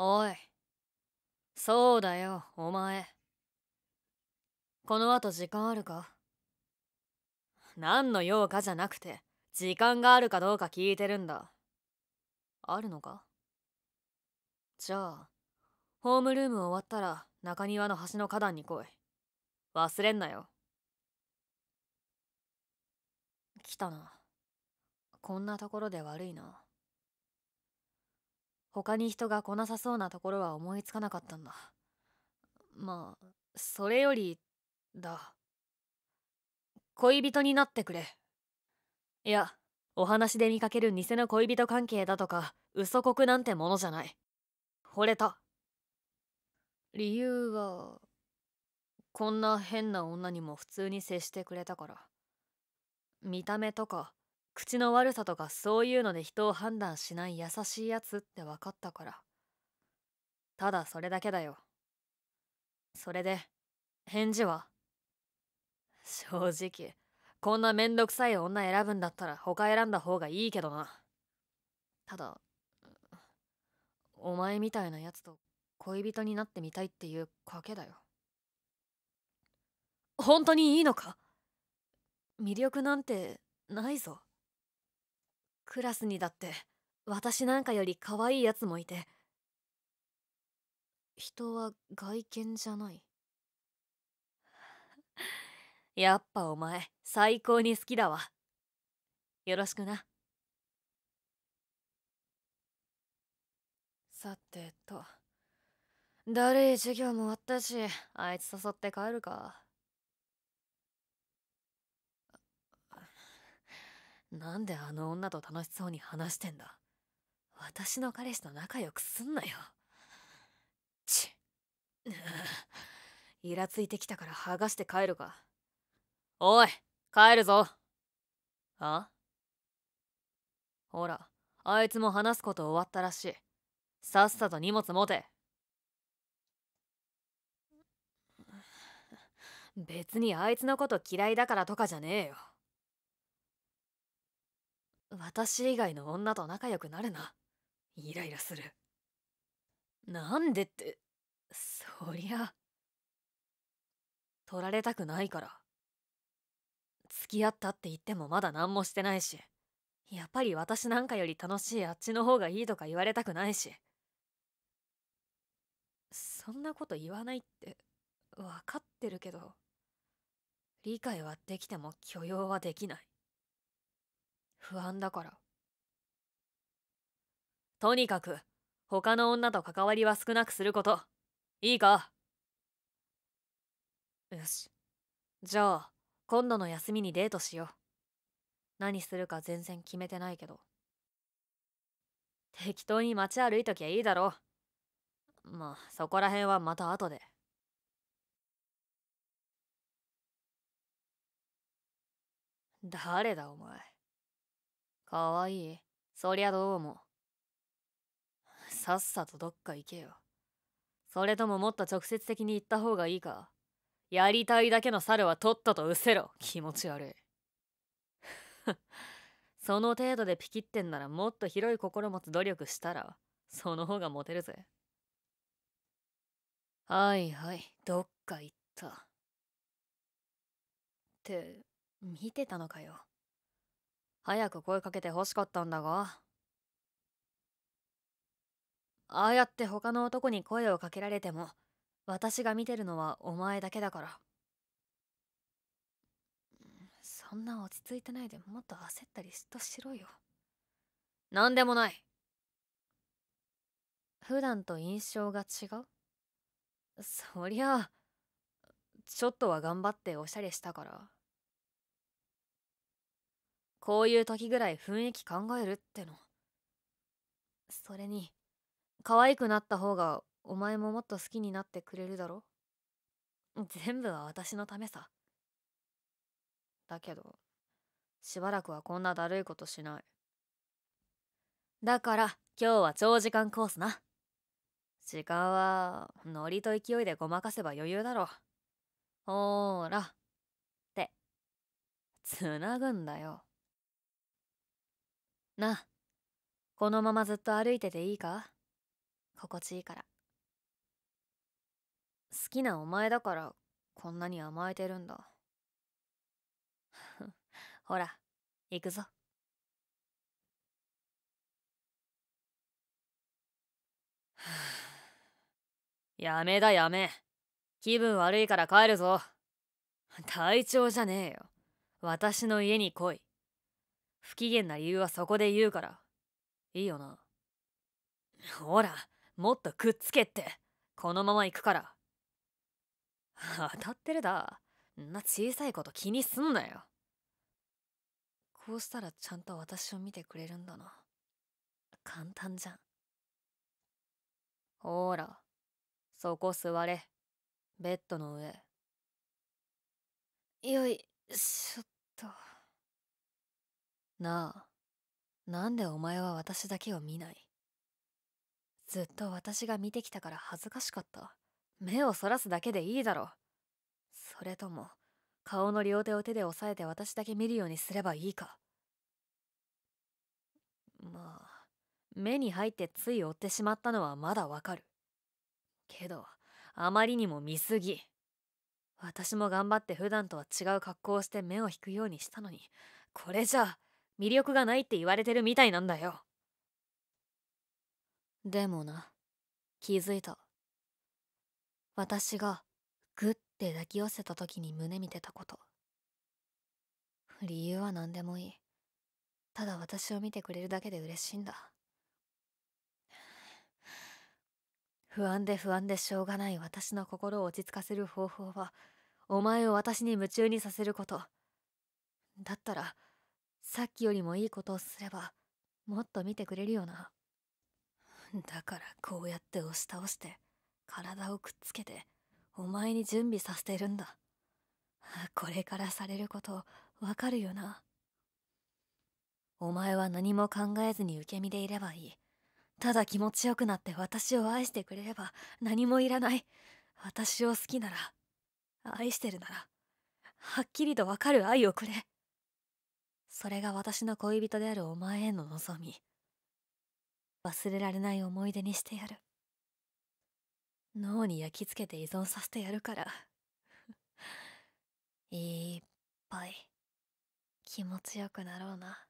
おいそうだよお前この後時間あるか何の用かじゃなくて時間があるかどうか聞いてるんだあるのかじゃあホームルーム終わったら中庭の端の花壇に来い忘れんなよ来たなこんなところで悪いな他に人が来なさそうなところは思いつかなかったんだまあそれよりだ恋人になってくれいやお話で見かける偽の恋人関係だとか嘘くなんてものじゃない惚れた理由はこんな変な女にも普通に接してくれたから見た目とか口の悪さとかそういうので人を判断しない優しいやつって分かったからただそれだけだよそれで返事は正直こんなめんどくさい女選ぶんだったら他選んだ方がいいけどなただお前みたいなやつと恋人になってみたいっていう賭けだよ本当にいいのか魅力なんてないぞクラスにだって私なんかより可愛いやつもいて人は外見じゃない やっぱお前最高に好きだわよろしくなさてとだるい授業も終わったしあいつ誘って帰るかなんであの女と楽しそうに話してんだ私の彼氏と仲良くすんなよ。ち、イラついてきたから剥がして帰るか。おい、帰るぞ。あほら、あいつも話すこと終わったらしい。さっさと荷物持て。別にあいつのこと嫌いだからとかじゃねえよ。私以外の女と仲良くなるなイライラするなんでってそりゃ取られたくないから付き合ったって言ってもまだ何もしてないしやっぱり私なんかより楽しいあっちの方がいいとか言われたくないしそんなこと言わないって分かってるけど理解はできても許容はできない不安だからとにかく他の女と関わりは少なくすることいいかよしじゃあ今度の休みにデートしよう何するか全然決めてないけど適当に街歩いときゃいいだろまあそこら辺はまた後で。誰だお前かわいい。そりゃどうも。さっさとどっか行けよ。それとももっと直接的に言った方がいいか。やりたいだけの猿はとっとと失せろ。気持ち悪い。その程度でピキってんならもっと広い心持つ努力したら、その方がモテるぜ。はいはい、どっか行った。って、見てたのかよ。早く声かけて欲しかったんだが。ああやって他の男に声をかけられても、私が見てるのはお前だけだから。そんな落ち着いてないでもっと焦ったり嫉妬しろよ。何でもない。普段と印象が違うそりゃあ、ちょっとは頑張っておしゃれしたからこういう時ぐらい雰囲気考えるってのそれに可愛くなった方がお前ももっと好きになってくれるだろ全部は私のためさだけどしばらくはこんなだるいことしないだから今日は長時間コースな時間はノリと勢いでごまかせば余裕だろほーらってつなぐんだよなこのままずっと歩いてていいか心地いいから好きなお前だからこんなに甘えてるんだ ほら行くぞ やめだやめ気分悪いから帰るぞ 体調じゃねえよ私の家に来い不機嫌な理由はそこで言うからいいよなほらもっとくっつけってこのまま行くから当たってるだんな小さいこと気にすんなよこうしたらちゃんと私を見てくれるんだな簡単じゃんほらそこ座れベッドの上よいしょっと。なあ、なんでお前は私だけを見ないずっと私が見てきたから恥ずかしかった。目をそらすだけでいいだろ。それとも、顔の両手を手で押さえて私だけ見るようにすればいいか。まあ、目に入ってつい追ってしまったのはまだわかる。けど、あまりにも見すぎ。私も頑張って普段とは違う格好をして目を引くようにしたのに、これじゃあ、魅力がないって言われてるみたいなんだよでもな気づいた私がグッて抱き寄せた時に胸見てたこと理由は何でもいいただ私を見てくれるだけで嬉しいんだ不安で不安でしょうがない私の心を落ち着かせる方法はお前を私に夢中にさせることだったらさっきよりもいいことをすればもっと見てくれるよなだからこうやって押し倒して体をくっつけてお前に準備させてるんだこれからされることわかるよなお前は何も考えずに受け身でいればいいただ気持ちよくなって私を愛してくれれば何もいらない私を好きなら愛してるならはっきりとわかる愛をくれそれが私の恋人であるお前への望み。忘れられない思い出にしてやる。脳に焼き付けて依存させてやるから。いっぱい気持ちよくなろうな。